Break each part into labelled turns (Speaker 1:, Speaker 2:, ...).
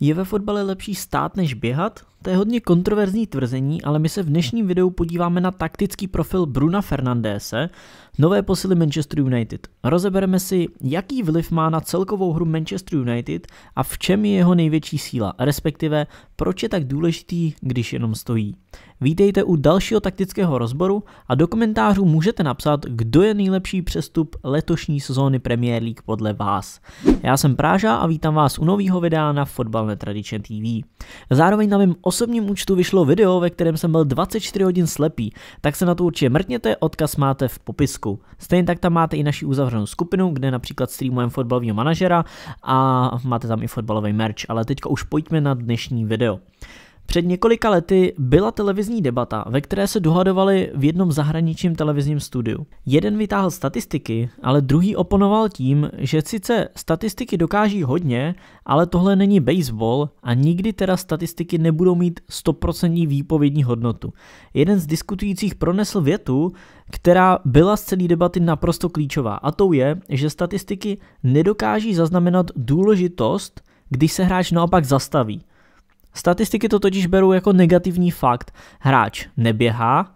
Speaker 1: Je ve fotbale lepší stát než běhat? To je hodně kontroverzní tvrzení, ale my se v dnešním videu podíváme na taktický profil Bruna Fernandése, nové posily Manchester United. Rozebereme si, jaký vliv má na celkovou hru Manchester United a v čem je jeho největší síla, respektive proč je tak důležitý, když jenom stojí. Vítejte u dalšího taktického rozboru a do komentářů můžete napsat, kdo je nejlepší přestup letošní sezóny Premier League podle vás. Já jsem Práža a vítám vás u nového videa na Fotbal Netradition TV. Zároveň na mém osobním účtu vyšlo video, ve kterém jsem byl 24 hodin slepý, tak se na to určitě mrkněte, odkaz máte v popisku. Stejně tak tam máte i naši uzavřenou skupinu, kde například streamujeme fotbalového manažera a máte tam i fotbalový merch, ale teďka už pojďme na dnešní video. Před několika lety byla televizní debata, ve které se dohadovali v jednom zahraničním televizním studiu. Jeden vytáhl statistiky, ale druhý oponoval tím, že sice statistiky dokáží hodně, ale tohle není baseball a nikdy teda statistiky nebudou mít 100% výpovědní hodnotu. Jeden z diskutujících pronesl větu, která byla z celé debaty naprosto klíčová a tou je, že statistiky nedokáží zaznamenat důležitost, když se hráč naopak zastaví. Statistiky to totiž berou jako negativní fakt. Hráč neběhá,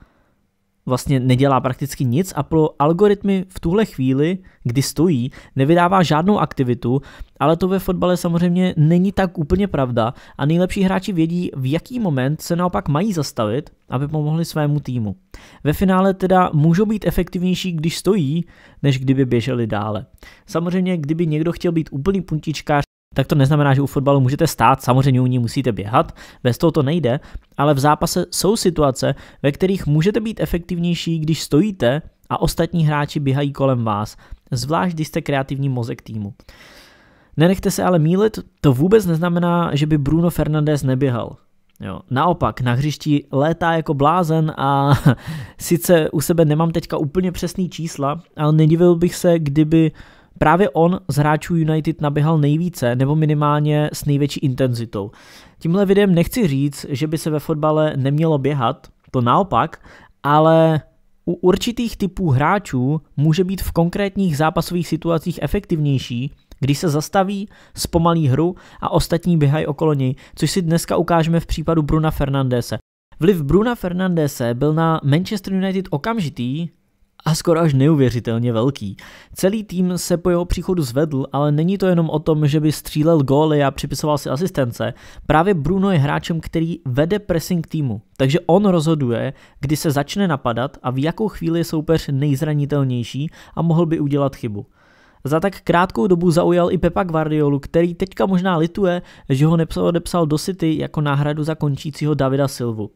Speaker 1: vlastně nedělá prakticky nic a pro algoritmy v tuhle chvíli, kdy stojí, nevydává žádnou aktivitu, ale to ve fotbale samozřejmě není tak úplně pravda a nejlepší hráči vědí, v jaký moment se naopak mají zastavit, aby pomohli svému týmu. Ve finále teda můžou být efektivnější, když stojí, než kdyby běželi dále. Samozřejmě, kdyby někdo chtěl být úplný puntičkář, tak to neznamená, že u fotbalu můžete stát, samozřejmě u ní musíte běhat, bez toho to nejde, ale v zápase jsou situace, ve kterých můžete být efektivnější, když stojíte a ostatní hráči běhají kolem vás, zvlášť když jste kreativní mozek týmu. Nenechte se ale mílit, to vůbec neznamená, že by Bruno Fernandes neběhal. Jo. Naopak, na hřišti létá jako blázen a sice u sebe nemám teďka úplně přesný čísla, ale nedivil bych se, kdyby Právě on z hráčů United naběhal nejvíce nebo minimálně s největší intenzitou. Tímhle videem nechci říct, že by se ve fotbale nemělo běhat, to naopak, ale u určitých typů hráčů může být v konkrétních zápasových situacích efektivnější, když se zastaví, zpomalí hru a ostatní běhají okolo něj, což si dneska ukážeme v případu Bruna Fernandese. Vliv Bruna Fernandese byl na Manchester United okamžitý, a skoro až neuvěřitelně velký. Celý tým se po jeho příchodu zvedl, ale není to jenom o tom, že by střílel góly a připisoval si asistence. Právě Bruno je hráčem, který vede pressing týmu, takže on rozhoduje, kdy se začne napadat a v jakou chvíli je soupeř nejzranitelnější a mohl by udělat chybu. Za tak krátkou dobu zaujal i Pepa Guardiolu, který teďka možná lituje, že ho nepsal do City jako náhradu za končícího Davida Silvu.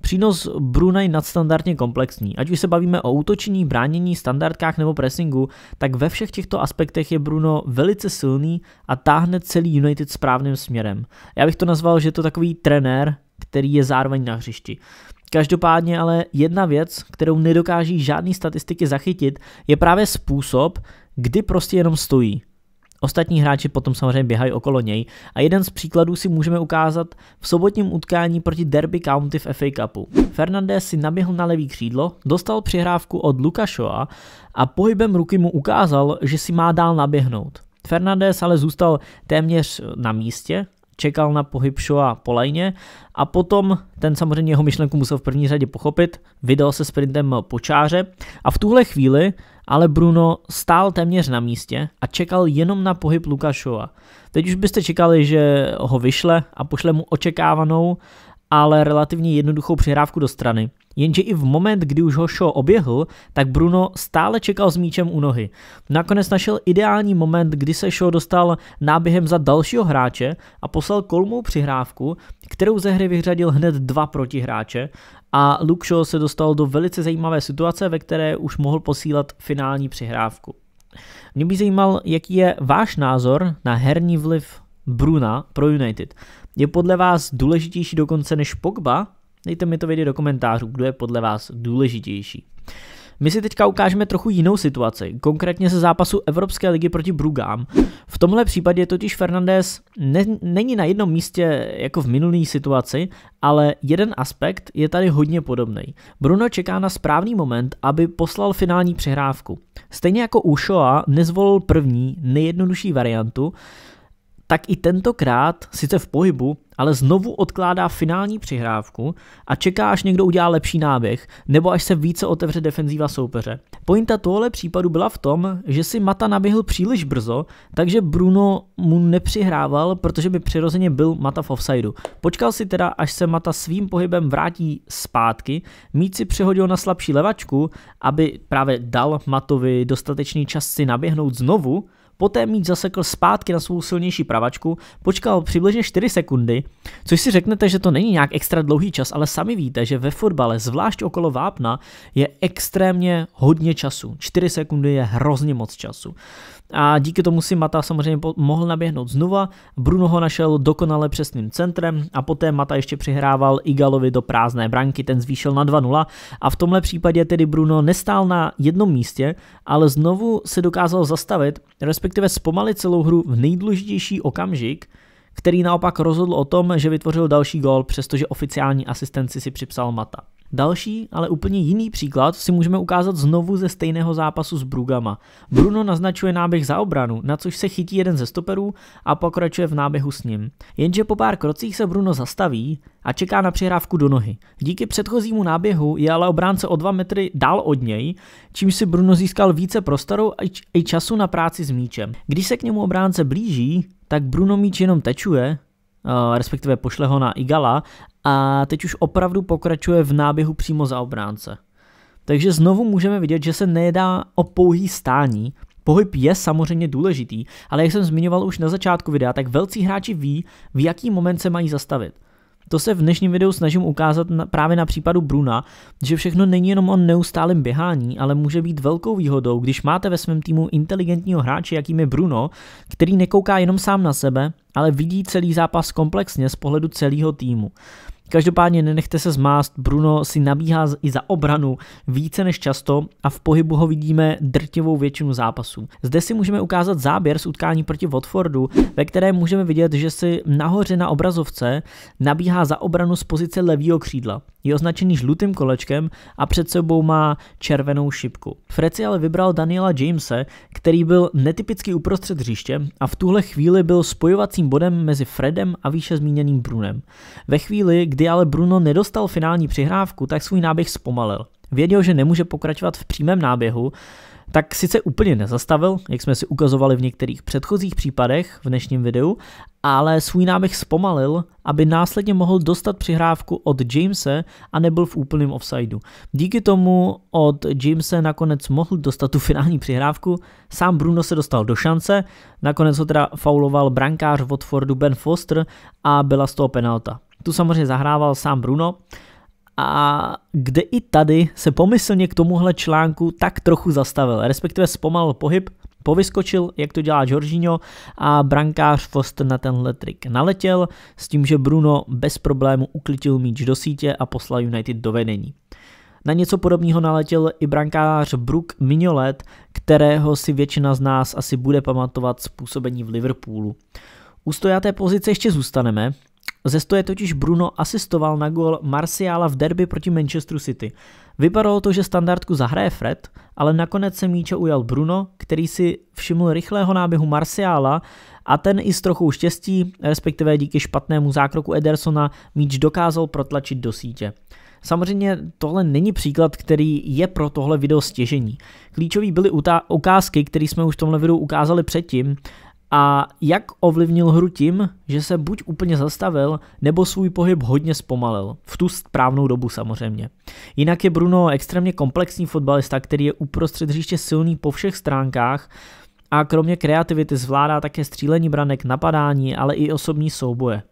Speaker 1: Přínos Bruna je nadstandardně komplexní. Ať už se bavíme o útočení, bránění, standardkách nebo pressingu, tak ve všech těchto aspektech je Bruno velice silný a táhne celý United správným směrem. Já bych to nazval, že je to takový trenér, který je zároveň na hřišti. Každopádně ale jedna věc, kterou nedokáží žádný statistiky zachytit, je právě způsob, kdy prostě jenom stojí. Ostatní hráči potom samozřejmě běhají okolo něj a jeden z příkladů si můžeme ukázat v sobotním utkání proti Derby County v FA Cupu. Fernandez si naběhl na levý křídlo, dostal přihrávku od Lukášova a pohybem ruky mu ukázal, že si má dál naběhnout. Fernandez ale zůstal téměř na místě, čekal na pohyb Shoa po lajně a potom ten samozřejmě jeho myšlenku musel v první řadě pochopit, vydal se sprintem po čáře a v tuhle chvíli ale Bruno stál téměř na místě a čekal jenom na pohyb Lukášova. Teď už byste čekali, že ho vyšle a pošle mu očekávanou ale relativně jednoduchou přihrávku do strany. Jenže i v moment, kdy už ho Shaw oběhl, tak Bruno stále čekal s míčem u nohy. Nakonec našel ideální moment, kdy se Shaw dostal náběhem za dalšího hráče a poslal kolmou přihrávku, kterou ze hry vyřadil hned dva protihráče a Luke Shaw se dostal do velice zajímavé situace, ve které už mohl posílat finální přihrávku. Mě by zajímal, jaký je váš názor na herní vliv Bruna pro United. Je podle vás důležitější dokonce než Pogba? Dejte mi to vědět do komentářů, kdo je podle vás důležitější. My si teďka ukážeme trochu jinou situaci, konkrétně ze zápasu Evropské ligy proti Brugám. V tomhle případě totiž Fernandez ne, není na jednom místě jako v minulý situaci, ale jeden aspekt je tady hodně podobný. Bruno čeká na správný moment, aby poslal finální přehrávku. Stejně jako Ušoa nezvolil první, nejjednodušší variantu, tak i tentokrát, sice v pohybu, ale znovu odkládá finální přihrávku a čeká, až někdo udělá lepší náběh, nebo až se více otevře defenzíva soupeře. Pointa tohle případu byla v tom, že si Mata naběhl příliš brzo, takže Bruno mu nepřihrával, protože by přirozeně byl Mata v offsideu. Počkal si teda, až se Mata svým pohybem vrátí zpátky, mít si přehodil na slabší levačku, aby právě dal Matovi dostatečný čas si naběhnout znovu, Poté míč zasekl zpátky na svou silnější pravačku, počkal přibližně 4 sekundy, což si řeknete, že to není nějak extra dlouhý čas, ale sami víte, že ve fotbale, zvlášť okolo vápna, je extrémně hodně času. 4 sekundy je hrozně moc času a díky tomu si Mata samozřejmě mohl naběhnout znova. Bruno ho našel dokonale přesným centrem a poté Mata ještě přihrával Igalovi do prázdné branky, ten zvýšil na 2-0 a v tomhle případě tedy Bruno nestál na jednom místě, ale znovu se dokázal zastavit, respektive zpomalit celou hru v nejdůležitější okamžik, který naopak rozhodl o tom, že vytvořil další gól, přestože oficiální asistenci si připsal Mata. Další, ale úplně jiný příklad si můžeme ukázat znovu ze stejného zápasu s Brugama. Bruno naznačuje náběh za obranu, na což se chytí jeden ze stoperů a pokračuje v náběhu s ním. Jenže po pár krocích se Bruno zastaví, a čeká na přihrávku do nohy. Díky předchozímu náběhu je ale obránce o 2 metry dál od něj, čím si Bruno získal více prostoru i času na práci s míčem. Když se k němu obránce blíží, tak Bruno míč jenom tečuje, eh, respektive pošle ho na Igala a teď už opravdu pokračuje v náběhu přímo za obránce. Takže znovu můžeme vidět, že se nejedá o pouhý stání, Pohyb je samozřejmě důležitý, ale jak jsem zmiňoval už na začátku videa, tak velcí hráči ví, v jaký moment se mají zastavit. To se v dnešním videu snažím ukázat na, právě na případu Bruna, že všechno není jenom o neustálém běhání, ale může být velkou výhodou, když máte ve svém týmu inteligentního hráče, jakým je Bruno, který nekouká jenom sám na sebe, ale vidí celý zápas komplexně z pohledu celého týmu. Každopádně nenechte se zmást, Bruno si nabíhá i za obranu více než často a v pohybu ho vidíme drtivou většinu zápasů. Zde si můžeme ukázat záběr z utkání proti Watfordu, ve kterém můžeme vidět, že si nahoře na obrazovce nabíhá za obranu z pozice levého křídla. Je označený žlutým kolečkem a před sebou má červenou šipku. Freci ale vybral Daniela Jamese, který byl netypicky uprostřed hřiště a v tuhle chvíli byl spojovacím bodem mezi Fredem a výše zmíněným Brunem. Ve chvíli, kdy Kdy ale Bruno nedostal finální přihrávku, tak svůj náběh zpomalil. Věděl, že nemůže pokračovat v přímém náběhu, tak sice úplně nezastavil, jak jsme si ukazovali v některých předchozích případech v dnešním videu, ale svůj náběh zpomalil, aby následně mohl dostat přihrávku od Jamese a nebyl v úplném offsideu. Díky tomu od Jamese nakonec mohl dostat tu finální přihrávku, sám Bruno se dostal do šance, nakonec ho teda fauloval brankář Watfordu Ben Foster a byla z toho penalta. Tu samozřejmě zahrával sám Bruno a kde i tady se pomyslně k tomuhle článku tak trochu zastavil, respektive zpomalil pohyb, povyskočil, jak to dělá Jorginho a brankář Fost na tenhle trik naletěl s tím, že Bruno bez problému uklitil míč do sítě a poslal United do vedení. Na něco podobného naletěl i brankář Brook Mignolet, kterého si většina z nás asi bude pamatovat z působení v Liverpoolu. U stojaté pozice ještě zůstaneme, ze stoje totiž Bruno asistoval na gól Marciala v derby proti Manchesteru City. Vypadalo to, že standardku zahraje Fred, ale nakonec se míče ujal Bruno, který si všiml rychlého náběhu Marciala a ten i s trochou štěstí, respektive díky špatnému zákroku Edersona, míč dokázal protlačit do sítě. Samozřejmě tohle není příklad, který je pro tohle video stěžení. Klíčový byly ukázky, které jsme už v tomhle videu ukázali předtím, a jak ovlivnil hru tím, že se buď úplně zastavil, nebo svůj pohyb hodně zpomalil. V tu správnou dobu samozřejmě. Jinak je Bruno extrémně komplexní fotbalista, který je uprostřed hřiště silný po všech stránkách a kromě kreativity zvládá také střílení branek, napadání, ale i osobní souboje.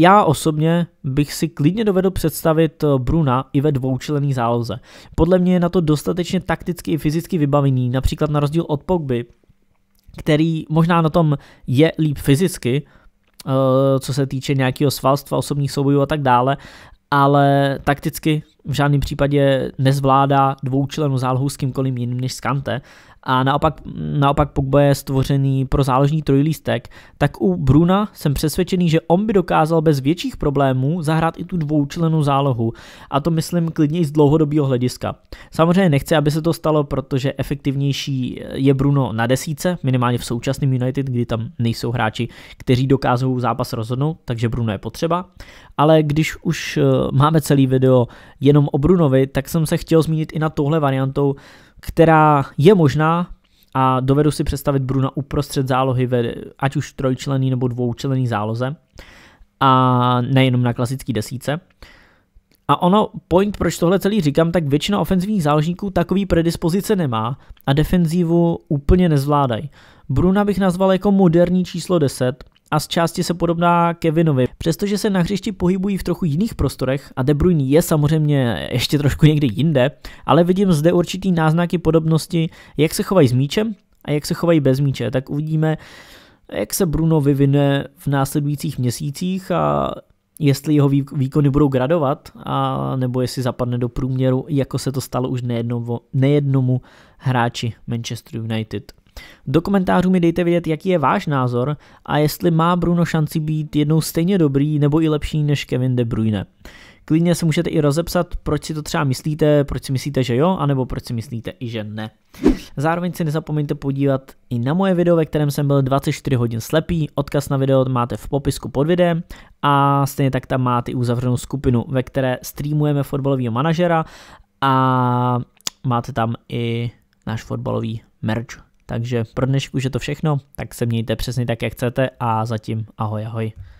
Speaker 1: Já osobně bych si klidně dovedl představit eh, Bruna i ve dvoučlený záloze. Podle mě je na to dostatečně takticky i fyzicky vybavený, například na rozdíl od Pogby, který možná na tom je líp fyzicky, eh, co se týče nějakého svalstva, osobních soubojů a tak dále, ale takticky v žádném případě nezvládá dvoučlenou zálohu s kýmkoliv jiným než s Kante a naopak, naopak Pogba je stvořený pro záložní trojlístek, tak u Bruna jsem přesvědčený, že on by dokázal bez větších problémů zahrát i tu dvoučlenou zálohu a to myslím klidně i z dlouhodobého hlediska. Samozřejmě nechci, aby se to stalo, protože efektivnější je Bruno na desíce, minimálně v současném United, kdy tam nejsou hráči, kteří dokážou zápas rozhodnout, takže Bruno je potřeba. Ale když už eh, máme celý video jenom o Brunovi, tak jsem se chtěl zmínit i na touhle variantou, která je možná a dovedu si představit Bruna uprostřed zálohy, ve, ať už trojčlený nebo dvoučlený záloze a nejenom na klasický desíce. A ono, point, proč tohle celý říkám, tak většina ofenzivních záložníků takový predispozice nemá a defenzívu úplně nezvládají. Bruna bych nazval jako moderní číslo 10, a z části se podobná Kevinovi. Přestože se na hřišti pohybují v trochu jiných prostorech a De Bruyne je samozřejmě ještě trošku někde jinde, ale vidím zde určitý náznaky podobnosti, jak se chovají s míčem a jak se chovají bez míče. Tak uvidíme, jak se Bruno vyvine v následujících měsících a jestli jeho výkony budou gradovat, a nebo jestli zapadne do průměru, jako se to stalo už nejednomu, nejednomu hráči Manchester United. Do komentářů mi dejte vědět, jaký je váš názor a jestli má Bruno šanci být jednou stejně dobrý nebo i lepší než Kevin De Bruyne. Klidně se můžete i rozepsat, proč si to třeba myslíte, proč si myslíte, že jo, anebo proč si myslíte i, že ne. Zároveň si nezapomeňte podívat i na moje video, ve kterém jsem byl 24 hodin slepý. Odkaz na video máte v popisku pod videem a stejně tak tam máte i uzavřenou skupinu, ve které streamujeme fotbalového manažera a máte tam i náš fotbalový merch takže pro dnešku už je to všechno, tak se mějte přesně tak, jak chcete a zatím ahoj ahoj.